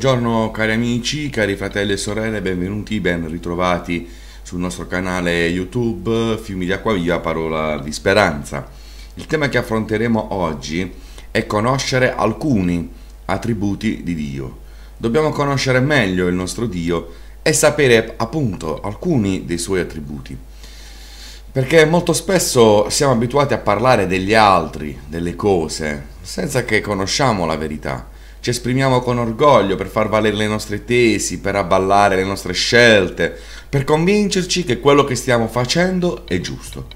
Buongiorno cari amici, cari fratelli e sorelle, benvenuti, ben ritrovati sul nostro canale YouTube Fiumi di Acquaviva, Parola di Speranza. Il tema che affronteremo oggi è conoscere alcuni attributi di Dio. Dobbiamo conoscere meglio il nostro Dio e sapere appunto alcuni dei suoi attributi. Perché molto spesso siamo abituati a parlare degli altri, delle cose, senza che conosciamo la verità ci esprimiamo con orgoglio per far valere le nostre tesi, per abballare le nostre scelte, per convincerci che quello che stiamo facendo è giusto.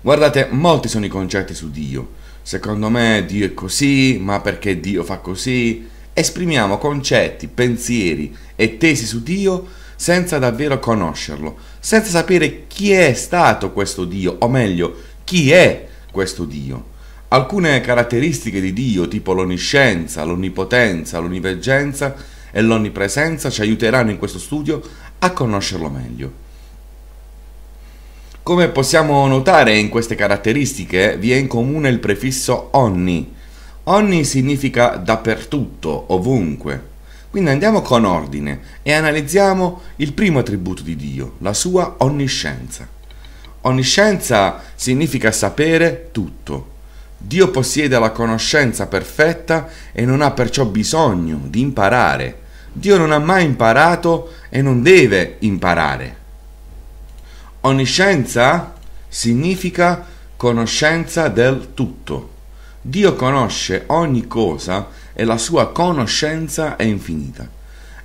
Guardate, molti sono i concetti su Dio. Secondo me Dio è così, ma perché Dio fa così? Esprimiamo concetti, pensieri e tesi su Dio senza davvero conoscerlo, senza sapere chi è stato questo Dio, o meglio, chi è questo Dio. Alcune caratteristiche di Dio, tipo l'onniscienza, l'onnipotenza, l'onniveggenza e l'onnipresenza, ci aiuteranno in questo studio a conoscerlo meglio. Come possiamo notare in queste caratteristiche vi è in comune il prefisso onni. Ogni significa dappertutto, ovunque. Quindi andiamo con ordine e analizziamo il primo attributo di Dio, la sua onniscienza. Onniscienza significa sapere tutto, Dio possiede la conoscenza perfetta e non ha perciò bisogno di imparare. Dio non ha mai imparato e non deve imparare. Onniscienza significa conoscenza del tutto. Dio conosce ogni cosa e la sua conoscenza è infinita.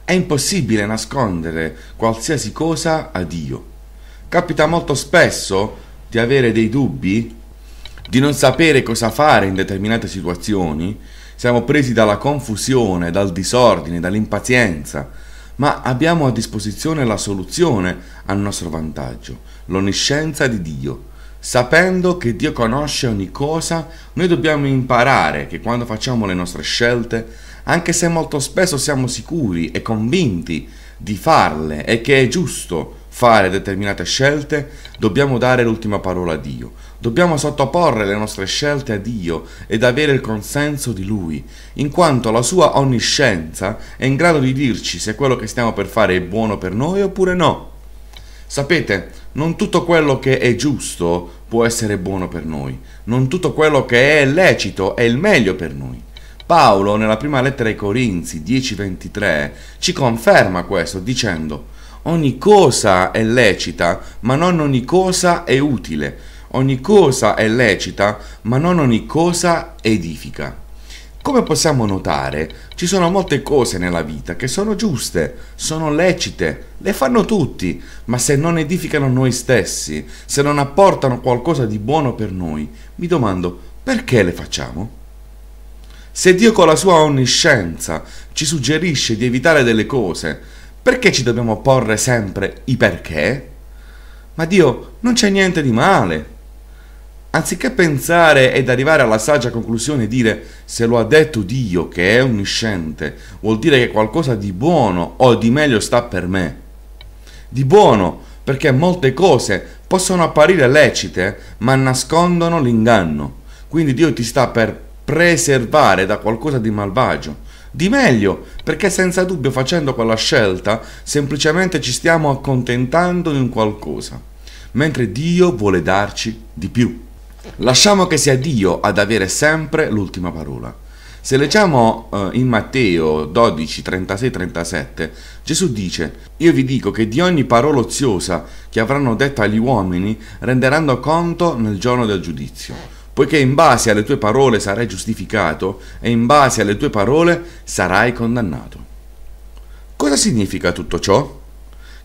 È impossibile nascondere qualsiasi cosa a Dio. Capita molto spesso di avere dei dubbi di non sapere cosa fare in determinate situazioni, siamo presi dalla confusione, dal disordine, dall'impazienza, ma abbiamo a disposizione la soluzione al nostro vantaggio, l'onniscienza di Dio. Sapendo che Dio conosce ogni cosa, noi dobbiamo imparare che quando facciamo le nostre scelte, anche se molto spesso siamo sicuri e convinti di farle e che è giusto fare determinate scelte, dobbiamo dare l'ultima parola a Dio Dobbiamo sottoporre le nostre scelte a Dio ed avere il consenso di Lui, in quanto la sua onniscienza è in grado di dirci se quello che stiamo per fare è buono per noi oppure no. Sapete, non tutto quello che è giusto può essere buono per noi, non tutto quello che è lecito è il meglio per noi. Paolo, nella prima lettera ai Corinzi 10:23, ci conferma questo dicendo: Ogni cosa è lecita, ma non ogni cosa è utile Ogni cosa è lecita, ma non ogni cosa edifica. Come possiamo notare, ci sono molte cose nella vita che sono giuste, sono lecite, le fanno tutti, ma se non edificano noi stessi, se non apportano qualcosa di buono per noi, mi domando perché le facciamo? Se Dio con la sua onniscienza ci suggerisce di evitare delle cose, perché ci dobbiamo porre sempre i perché? Ma Dio non c'è niente di male, Anziché pensare ed arrivare alla saggia conclusione e dire se lo ha detto Dio che è onnisciente, vuol dire che qualcosa di buono o di meglio sta per me. Di buono perché molte cose possono apparire lecite ma nascondono l'inganno. Quindi Dio ti sta per preservare da qualcosa di malvagio. Di meglio, perché senza dubbio facendo quella scelta semplicemente ci stiamo accontentando di un qualcosa, mentre Dio vuole darci di più. Lasciamo che sia Dio ad avere sempre l'ultima parola. Se leggiamo eh, in Matteo 12, 36, 37, Gesù dice, Io vi dico che di ogni parola oziosa che avranno detta agli uomini renderanno conto nel giorno del giudizio, poiché in base alle tue parole sarai giustificato e in base alle tue parole sarai condannato. Cosa significa tutto ciò?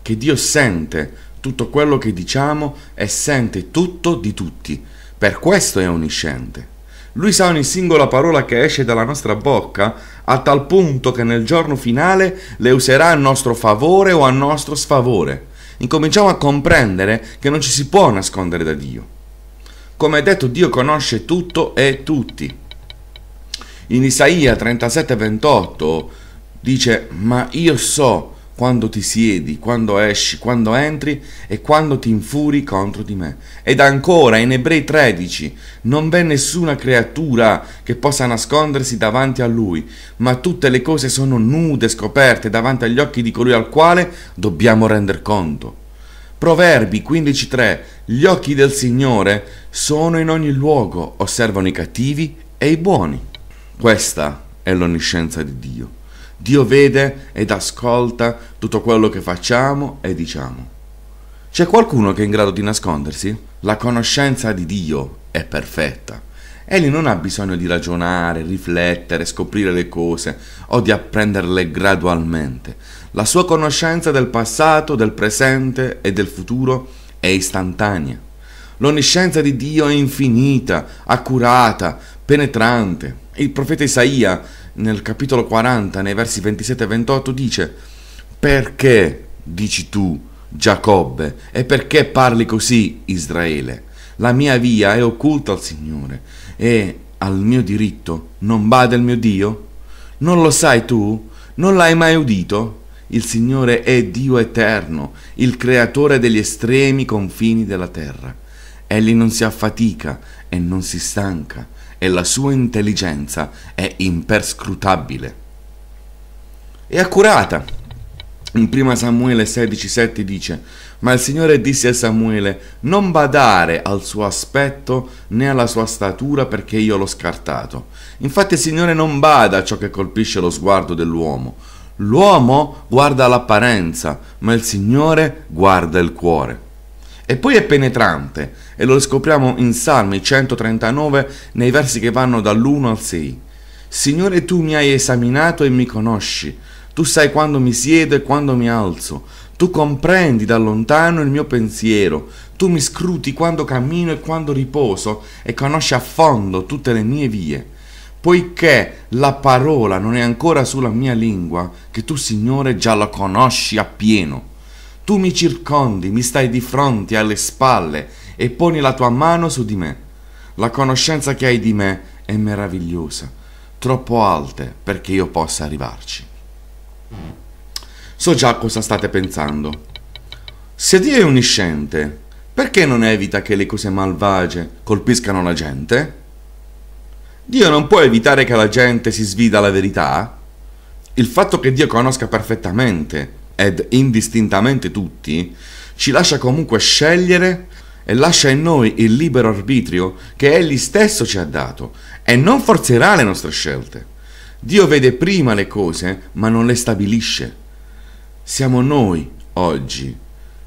Che Dio sente tutto quello che diciamo e sente tutto di tutti per questo è onnisciente. Lui sa ogni singola parola che esce dalla nostra bocca, a tal punto che nel giorno finale le userà a nostro favore o a nostro sfavore. Incominciamo a comprendere che non ci si può nascondere da Dio. Come detto, Dio conosce tutto e tutti. In Isaia 37:28 dice, ma io so quando ti siedi, quando esci, quando entri e quando ti infuri contro di me. Ed ancora in Ebrei 13, non v'è nessuna creatura che possa nascondersi davanti a lui, ma tutte le cose sono nude, scoperte davanti agli occhi di colui al quale dobbiamo render conto. Proverbi 15.3 Gli occhi del Signore sono in ogni luogo, osservano i cattivi e i buoni. Questa è l'onniscienza di Dio. Dio vede ed ascolta tutto quello che facciamo e diciamo. C'è qualcuno che è in grado di nascondersi? La conoscenza di Dio è perfetta. Egli non ha bisogno di ragionare, riflettere, scoprire le cose o di apprenderle gradualmente. La sua conoscenza del passato, del presente e del futuro è istantanea. L'onniscienza di Dio è infinita, accurata, penetrante. Il profeta Isaia nel capitolo 40, nei versi 27 e 28, dice, perché dici tu, Giacobbe, e perché parli così, Israele? La mia via è occulta al Signore e al mio diritto non bada il mio Dio? Non lo sai tu? Non l'hai mai udito? Il Signore è Dio eterno, il creatore degli estremi confini della terra. Egli non si affatica e non si stanca e la sua intelligenza è imperscrutabile. È accurata. In 1 Samuele 16,7 dice: Ma il Signore disse a Samuele: Non badare al suo aspetto né alla sua statura, perché io l'ho scartato. Infatti, il Signore non bada a ciò che colpisce lo sguardo dell'uomo. L'uomo guarda l'apparenza, ma il Signore guarda il cuore. E poi è penetrante e lo scopriamo in Salmi 139 nei versi che vanno dall'1 al 6. Signore, tu mi hai esaminato e mi conosci, tu sai quando mi siedo e quando mi alzo, tu comprendi da lontano il mio pensiero, tu mi scruti quando cammino e quando riposo e conosci a fondo tutte le mie vie. Poiché la parola non è ancora sulla mia lingua, che tu, Signore, già la conosci appieno. Tu mi circondi, mi stai di fronte, alle spalle e poni la tua mano su di me. La conoscenza che hai di me è meravigliosa, troppo alte perché io possa arrivarci. So già cosa state pensando. Se Dio è onnisciente, perché non evita che le cose malvagie colpiscano la gente? Dio non può evitare che la gente si svida la verità? Il fatto che Dio conosca perfettamente ed indistintamente tutti, ci lascia comunque scegliere e lascia in noi il libero arbitrio che Egli stesso ci ha dato e non forzerà le nostre scelte. Dio vede prima le cose ma non le stabilisce. Siamo noi oggi,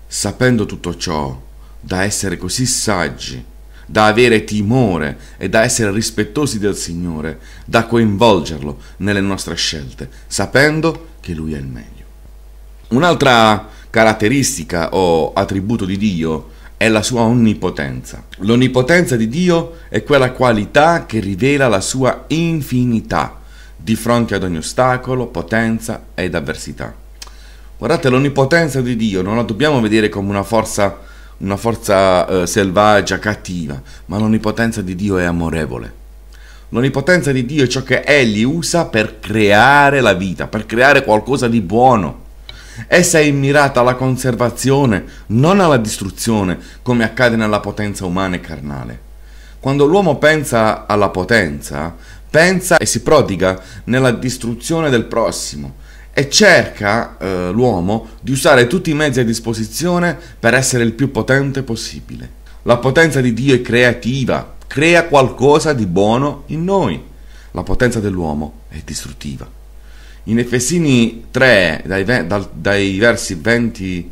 sapendo tutto ciò, da essere così saggi, da avere timore e da essere rispettosi del Signore, da coinvolgerlo nelle nostre scelte, sapendo che Lui è il meglio. Un'altra caratteristica o attributo di Dio è la sua onnipotenza. L'onnipotenza di Dio è quella qualità che rivela la sua infinità di fronte ad ogni ostacolo, potenza ed avversità. Guardate, l'onnipotenza di Dio non la dobbiamo vedere come una forza, una forza eh, selvaggia, cattiva, ma l'onnipotenza di Dio è amorevole. L'onnipotenza di Dio è ciò che Egli usa per creare la vita, per creare qualcosa di buono Essa è mirata alla conservazione, non alla distruzione, come accade nella potenza umana e carnale. Quando l'uomo pensa alla potenza, pensa e si prodiga nella distruzione del prossimo e cerca eh, l'uomo di usare tutti i mezzi a disposizione per essere il più potente possibile. La potenza di Dio è creativa, crea qualcosa di buono in noi. La potenza dell'uomo è distruttiva. In Efesini 3, dai, dal, dai versi 20,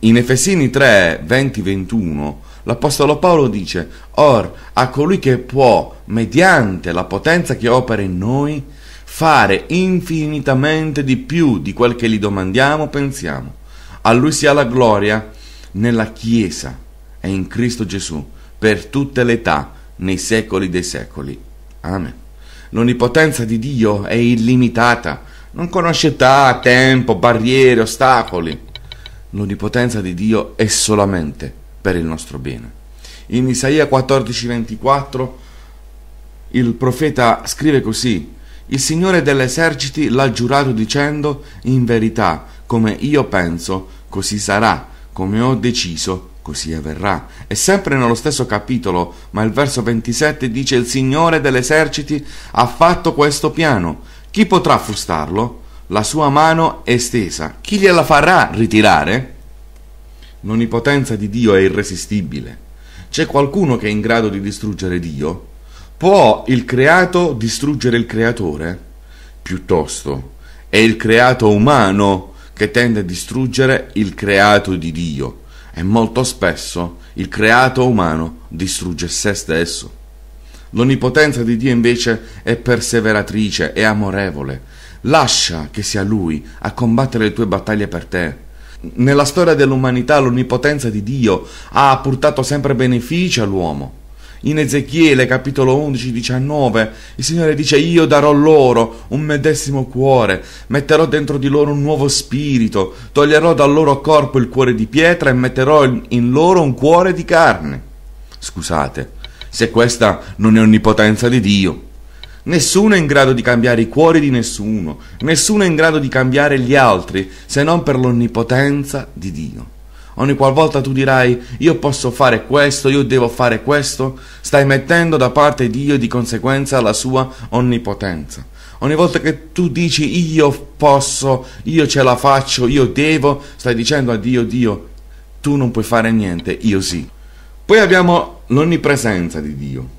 in Efesini 3, 20, 21, l'Apostolo Paolo dice, Or a colui che può, mediante la potenza che opera in noi, fare infinitamente di più di quel che gli domandiamo pensiamo. A lui sia la gloria nella Chiesa e in Cristo Gesù, per tutte le età, nei secoli dei secoli. Amen. L'onnipotenza di Dio è illimitata, non conosce età, tempo, barriere, ostacoli. L'onnipotenza di Dio è solamente per il nostro bene. In Isaia 14:24 il profeta scrive così: Il Signore degli eserciti l'ha giurato dicendo: In verità, come io penso, così sarà, come ho deciso, così avverrà. E sempre nello stesso capitolo, ma il verso 27 dice il Signore dell'eserciti ha fatto questo piano. Chi potrà frustarlo? La sua mano è stesa. Chi gliela farà ritirare? L'onnipotenza di Dio è irresistibile. C'è qualcuno che è in grado di distruggere Dio? Può il creato distruggere il creatore? Piuttosto, è il creato umano che tende a distruggere il creato di Dio e molto spesso il creato umano distrugge se stesso. L'onnipotenza di Dio invece è perseveratrice e amorevole. Lascia che sia Lui a combattere le tue battaglie per te. Nella storia dell'umanità l'onnipotenza di Dio ha portato sempre benefici all'uomo. In Ezechiele capitolo 11, 19, il Signore dice io darò loro un medesimo cuore, metterò dentro di loro un nuovo spirito, toglierò dal loro corpo il cuore di pietra e metterò in loro un cuore di carne. Scusate, se questa non è onnipotenza di Dio. Nessuno è in grado di cambiare i cuori di nessuno, nessuno è in grado di cambiare gli altri se non per l'onnipotenza di Dio ogni qualvolta tu dirai io posso fare questo, io devo fare questo, stai mettendo da parte Dio di conseguenza la sua onnipotenza. Ogni volta che tu dici io posso, io ce la faccio, io devo, stai dicendo a Dio Dio, tu non puoi fare niente, io sì. Poi abbiamo l'onnipresenza di Dio.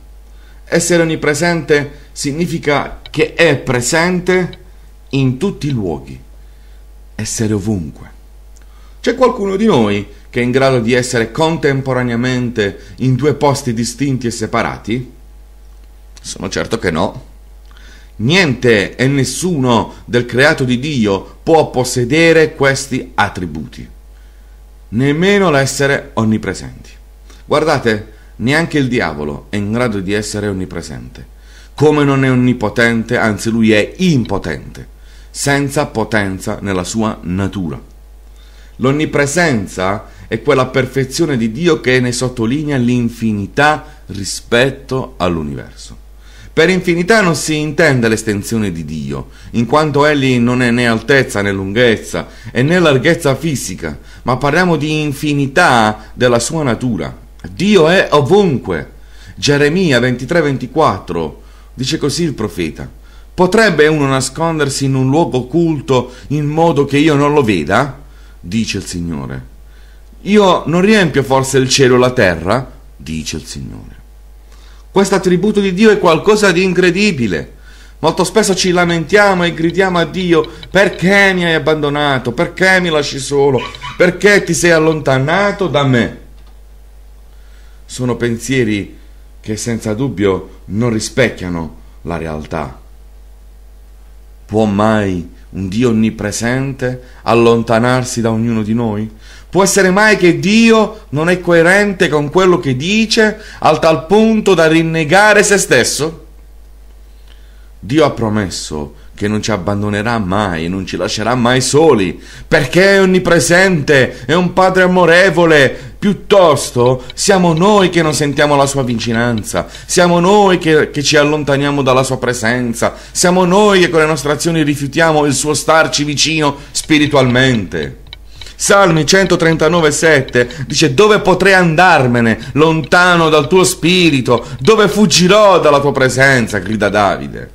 Essere onnipresente significa che è presente in tutti i luoghi, essere ovunque. C'è qualcuno di noi che è in grado di essere contemporaneamente in due posti distinti e separati? Sono certo che no. Niente e nessuno del creato di Dio può possedere questi attributi, nemmeno l'essere onnipresenti. Guardate, neanche il diavolo è in grado di essere onnipresente. Come non è onnipotente, anzi lui è impotente, senza potenza nella sua natura. L'onnipresenza è quella perfezione di Dio che ne sottolinea l'infinità rispetto all'universo. Per infinità non si intende l'estensione di Dio, in quanto Egli non è né altezza né lunghezza e né larghezza fisica, ma parliamo di infinità della sua natura. Dio è ovunque. Geremia 23-24 dice così il profeta. Potrebbe uno nascondersi in un luogo occulto in modo che io non lo veda? dice il Signore. Io non riempio forse il cielo e la terra, dice il Signore. Questo attributo di Dio è qualcosa di incredibile. Molto spesso ci lamentiamo e gridiamo a Dio perché mi hai abbandonato, perché mi lasci solo, perché ti sei allontanato da me. Sono pensieri che senza dubbio non rispecchiano la realtà. Può mai un Dio onnipresente, allontanarsi da ognuno di noi? Può essere mai che Dio non è coerente con quello che dice al tal punto da rinnegare se stesso? Dio ha promesso che non ci abbandonerà mai, non ci lascerà mai soli, perché è onnipresente, è un Padre amorevole, piuttosto siamo noi che non sentiamo la sua vicinanza, siamo noi che, che, ci allontaniamo dalla sua presenza, siamo noi che con le nostre azioni rifiutiamo il suo starci vicino spiritualmente. Salmi 139,7 dice dove potrei andarmene lontano dal tuo spirito, dove fuggirò dalla tua presenza, grida Davide.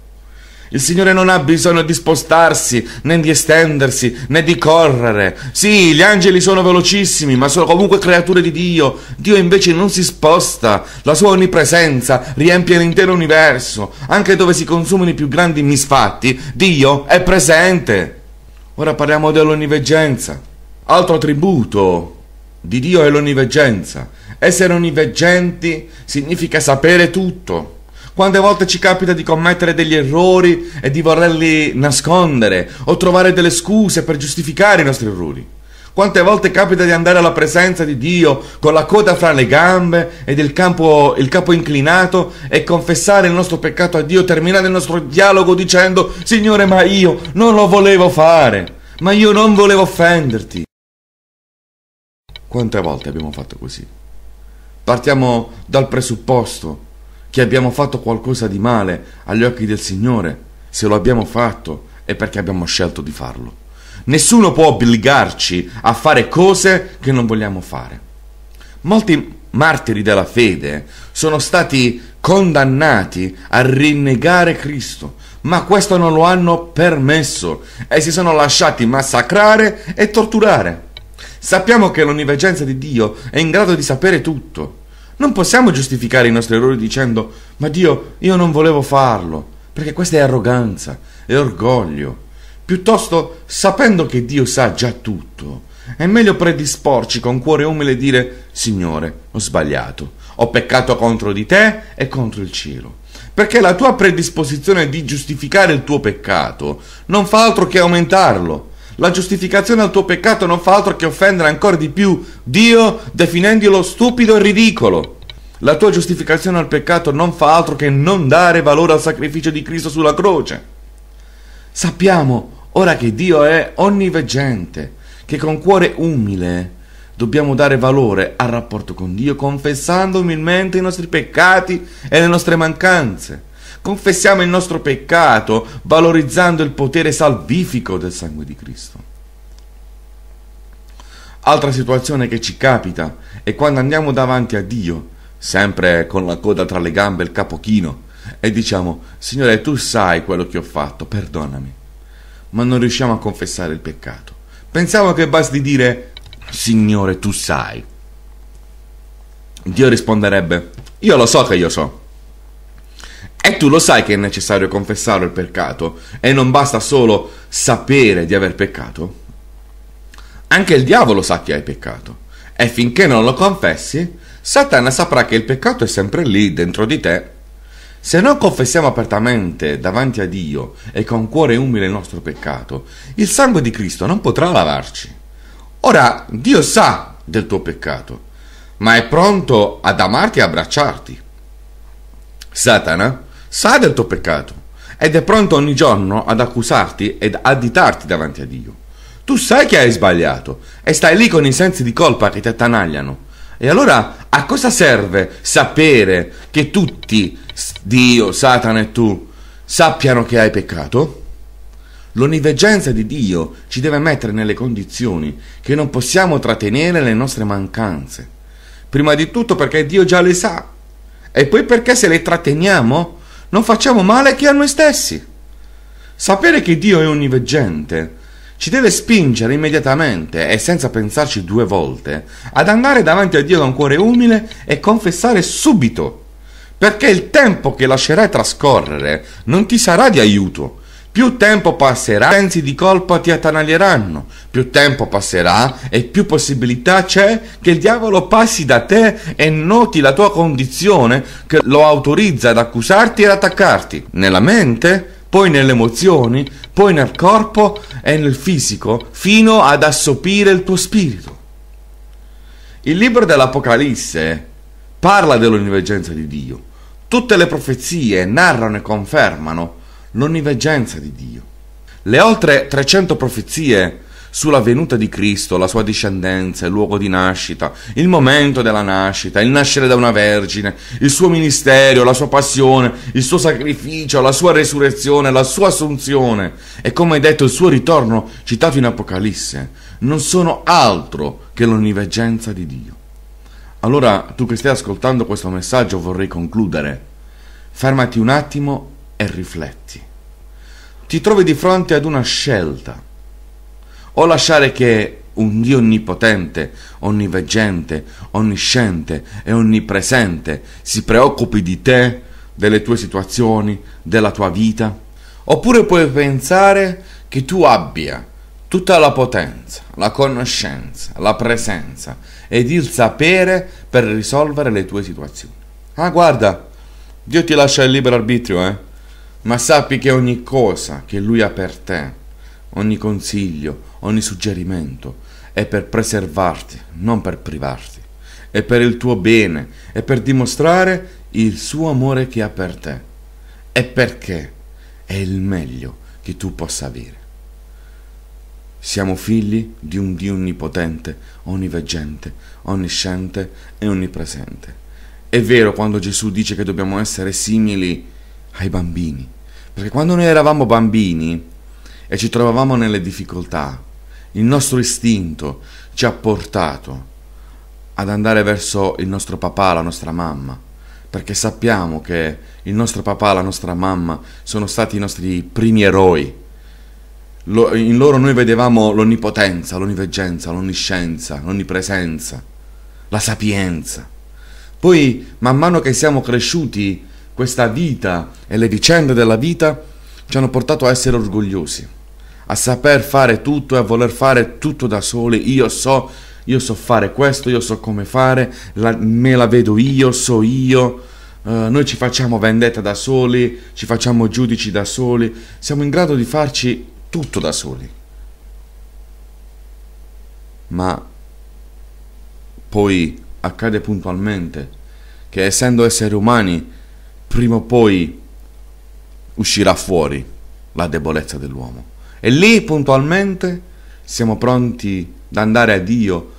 Il Signore non ha bisogno di spostarsi, né di estendersi, né di correre. Sì, gli angeli sono velocissimi, ma sono comunque creature di Dio. Dio invece non si sposta. La sua onnipresenza riempie l'intero universo. Anche dove si consumano i più grandi misfatti, Dio è presente. Ora parliamo dell'onniveggenza. Altro attributo di Dio è l'onniveggenza. Essere onniveggenti significa sapere tutto quante volte ci capita di commettere degli errori e di volerli nascondere o trovare delle scuse per giustificare i nostri errori? Quante volte capita di andare alla presenza di Dio con la coda fra le gambe ed il, campo, il capo inclinato e confessare il nostro peccato a Dio, terminare il nostro dialogo dicendo Signore ma io non lo volevo fare, ma io non volevo offenderti. Quante volte abbiamo fatto così? Partiamo dal presupposto che abbiamo fatto qualcosa di male agli occhi del Signore, se lo abbiamo fatto è perché abbiamo scelto di farlo. Nessuno può obbligarci a fare cose che non vogliamo fare. Molti martiri della fede sono stati condannati a rinnegare Cristo, ma questo non lo hanno permesso e si sono lasciati massacrare e torturare. Sappiamo che l'onnivegenza di Dio è in grado di sapere tutto non possiamo giustificare i nostri errori dicendo ma Dio, io non volevo farlo, perché questa è arroganza, è orgoglio. Piuttosto, sapendo che Dio sa già tutto, è meglio predisporci con cuore umile e dire Signore, ho sbagliato, ho peccato contro di te e contro il cielo. Perché la tua predisposizione di giustificare il tuo peccato non fa altro che aumentarlo la giustificazione al tuo peccato non fa altro che offendere ancora di più Dio definendolo stupido e ridicolo. La tua giustificazione al peccato non fa altro che non dare valore al sacrificio di Cristo sulla croce. Sappiamo ora che Dio è onniveggente, che con cuore umile dobbiamo dare valore al rapporto con Dio confessando umilmente i nostri peccati e le nostre mancanze confessiamo il nostro peccato valorizzando il potere salvifico del sangue di Cristo. Altra situazione che ci capita è quando andiamo davanti a Dio, sempre con la coda tra le gambe e il capo chino, e diciamo, Signore, tu sai quello che ho fatto, perdonami. Ma non riusciamo a confessare il peccato. Pensiamo che basti dire, Signore, tu sai. Dio risponderebbe, io lo so che io so. E tu lo sai che è necessario confessare il peccato e non basta solo sapere di aver peccato. Anche il diavolo sa che hai peccato e finché non lo confessi, Satana saprà che il peccato è sempre lì dentro di te. Se non confessiamo apertamente davanti a Dio e con cuore umile il nostro peccato, il sangue di Cristo non potrà lavarci. Ora, Dio sa del tuo peccato, ma è pronto ad amarti e abbracciarti. Satana sa del tuo peccato ed è pronto ogni giorno ad accusarti ed additarti davanti a Dio. Tu sai che hai sbagliato e stai lì con i sensi di colpa che ti attanagliano. E allora a cosa serve sapere che tutti, Dio, Satana e tu, sappiano che hai peccato? L'onniveggenza di Dio ci deve mettere nelle condizioni che non possiamo trattenere le nostre mancanze. Prima di tutto perché Dio già le sa e poi perché se le tratteniamo non facciamo male che a noi stessi. Sapere che Dio è onniveggente ci deve spingere immediatamente e senza pensarci due volte ad andare davanti a Dio da un cuore umile e confessare subito, perché il tempo che lascerai trascorrere non ti sarà di aiuto più tempo passerà, più sensi di colpa ti attanaglieranno, più tempo passerà e più possibilità c'è che il diavolo passi da te e noti la tua condizione che lo autorizza ad accusarti e ad attaccarti. Nella mente, poi nelle emozioni, poi nel corpo e nel fisico, fino ad assopire il tuo spirito. Il libro dell'Apocalisse parla dell'univergenza di Dio. Tutte le profezie narrano e confermano l'onniveggenza di Dio. Le oltre 300 profezie sulla venuta di Cristo, la sua discendenza, il luogo di nascita, il momento della nascita, il nascere da una vergine, il suo ministero, la sua passione, il suo sacrificio, la sua resurrezione, la sua assunzione e come hai detto il suo ritorno citato in Apocalisse, non sono altro che l'onniveggenza di Dio. Allora tu che stai ascoltando questo messaggio vorrei concludere. Fermati un attimo e rifletti. Ti trovi di fronte ad una scelta. O lasciare che un Dio onnipotente, onniveggente, onnisciente e onnipresente si preoccupi di te, delle tue situazioni, della tua vita. Oppure puoi pensare che tu abbia tutta la potenza, la conoscenza, la presenza ed il sapere per risolvere le tue situazioni. Ah, guarda, Dio ti lascia il libero arbitrio, eh? ma sappi che ogni cosa che Lui ha per te, ogni consiglio, ogni suggerimento, è per preservarti, non per privarti, è per il tuo bene, è per dimostrare il suo amore che ha per te, è perché è il meglio che tu possa avere. Siamo figli di un Dio onnipotente, onniveggente, onnisciente e onnipresente. È vero quando Gesù dice che dobbiamo essere simili ai bambini. Perché quando noi eravamo bambini e ci trovavamo nelle difficoltà, il nostro istinto ci ha portato ad andare verso il nostro papà, la nostra mamma, perché sappiamo che il nostro papà, la nostra mamma sono stati i nostri primi eroi. in loro noi vedevamo l'onnipotenza, l'onniveggenza, l'onniscienza, l'onnipresenza, la sapienza. Poi, man mano che siamo cresciuti, questa vita e le vicende della vita ci hanno portato a essere orgogliosi, a saper fare tutto e a voler fare tutto da soli. Io so, io so fare questo, io so come fare, la, me la vedo io, so io. Uh, noi ci facciamo vendetta da soli, ci facciamo giudici da soli, siamo in grado di farci tutto da soli. Ma poi accade puntualmente che essendo esseri umani prima o poi uscirà fuori la debolezza dell'uomo. E lì puntualmente siamo pronti ad andare a Dio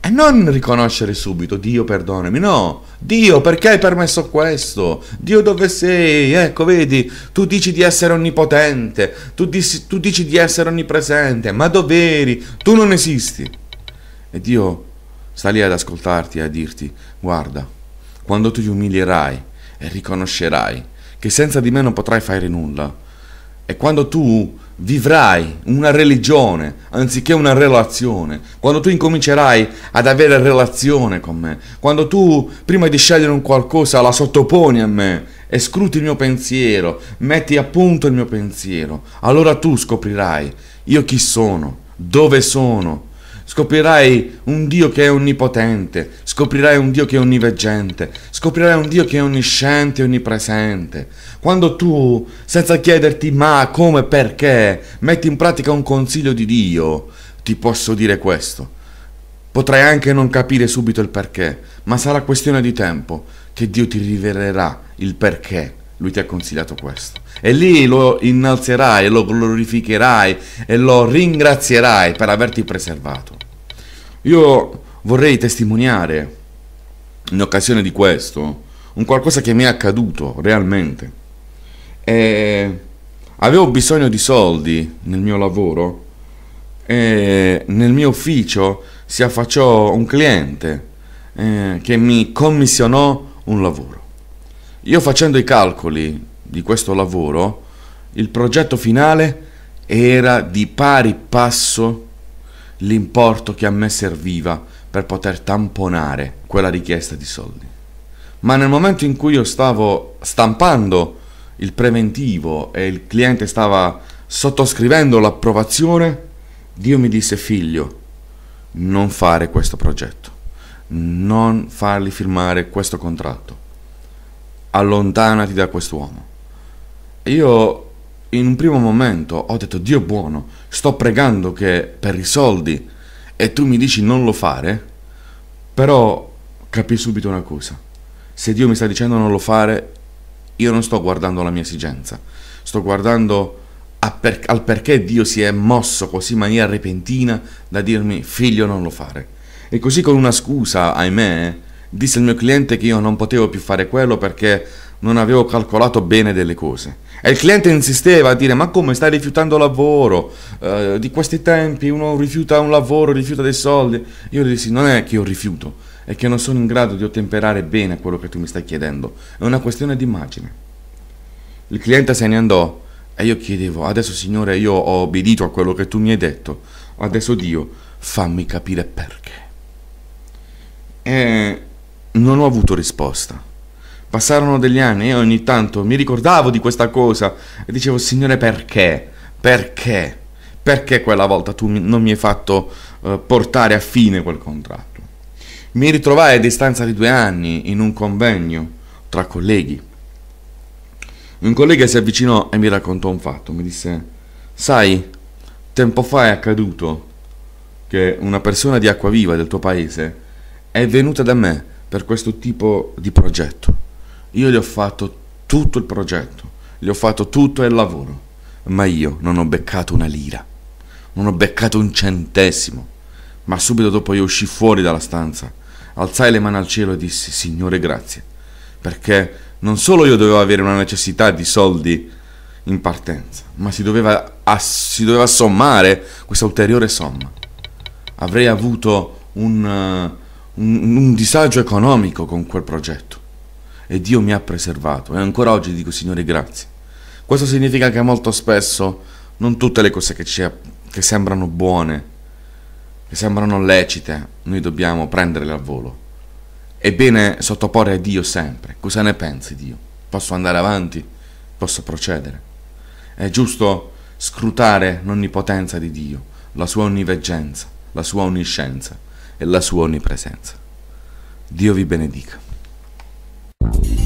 e non riconoscere subito, Dio perdonami, no, Dio perché hai permesso questo? Dio dove sei? Ecco, vedi, tu dici di essere onnipotente, tu, dici, tu dici di essere onnipresente, ma dove eri? Tu non esisti. E Dio sta lì ad ascoltarti e a dirti, guarda, quando tu ti umilierai e riconoscerai che senza di me non potrai fare nulla. E quando tu vivrai una religione anziché una relazione, quando tu incomincerai ad avere relazione con me, quando tu prima di scegliere un qualcosa la sottoponi a me, e scruti il mio pensiero, metti a punto il mio pensiero, allora tu scoprirai io chi sono, dove sono Scoprirai un Dio che è onnipotente, scoprirai un Dio che è onniveggente, scoprirai un Dio che è onnisciente e onnipresente. Quando tu, senza chiederti ma, come, perché, metti in pratica un consiglio di Dio, ti posso dire questo. Potrai anche non capire subito il perché, ma sarà questione di tempo che Dio ti rivelerà il perché lui ti ha consigliato questo e lì lo innalzerai, lo glorificherai e lo ringrazierai per averti preservato. Io vorrei testimoniare, in occasione di questo, un qualcosa che mi è accaduto realmente. E avevo bisogno di soldi nel mio lavoro e nel mio ufficio si affacciò un cliente eh, che mi commissionò un lavoro. Io facendo i calcoli di questo lavoro, il progetto finale era di pari passo l'importo che a me serviva per poter tamponare quella richiesta di soldi. Ma nel momento in cui io stavo stampando il preventivo e il cliente stava sottoscrivendo l'approvazione, Dio mi disse figlio, non fare questo progetto, non fargli firmare questo contratto, allontanati da quest'uomo io in un primo momento ho detto Dio buono, sto pregando che per i soldi e tu mi dici non lo fare, però capì subito una cosa. Se Dio mi sta dicendo non lo fare, io non sto guardando la mia esigenza, sto guardando per, al perché Dio si è mosso così in maniera repentina da dirmi figlio non lo fare. E così con una scusa, ahimè, disse al mio cliente che io non potevo più fare quello perché non avevo calcolato bene delle cose. E il cliente insisteva a dire: Ma come stai rifiutando lavoro? Eh, di questi tempi uno rifiuta un lavoro, rifiuta dei soldi. Io gli dissi: Non è che io rifiuto, è che non sono in grado di ottemperare bene a quello che tu mi stai chiedendo. È una questione d'immagine. Il cliente se ne andò e io chiedevo: Adesso, Signore, io ho obbedito a quello che tu mi hai detto. Adesso, Dio, fammi capire perché. E non ho avuto risposta Passarono degli anni e ogni tanto mi ricordavo di questa cosa e dicevo, Signore, perché? Perché? Perché quella volta tu non mi hai fatto eh, portare a fine quel contratto? Mi ritrovai a distanza di due anni in un convegno tra colleghi. Un collega si avvicinò e mi raccontò un fatto, mi disse, sai, tempo fa è accaduto che una persona di Acquaviva del tuo paese è venuta da me per questo tipo di progetto. Io gli ho fatto tutto il progetto, gli ho fatto tutto il lavoro, ma io non ho beccato una lira, non ho beccato un centesimo. Ma subito dopo io uscii fuori dalla stanza, alzai le mani al cielo e dissi, Signore grazie, perché non solo io dovevo avere una necessità di soldi in partenza, ma si doveva, ass- si doveva sommare questa ulteriore somma. Avrei avuto un, uh, un, un disagio economico con quel progetto e Dio mi ha preservato e ancora oggi dico Signore grazie. Questo significa che molto spesso non tutte le cose che, ci, che sembrano buone, che sembrano lecite, noi dobbiamo prenderle al volo. È bene sottoporre a Dio sempre. Cosa ne pensi Dio? Posso andare avanti? Posso procedere? È giusto scrutare l'onnipotenza di Dio, la sua onniveggenza, la sua onniscienza e la sua onnipresenza. Dio vi benedica. Thank you.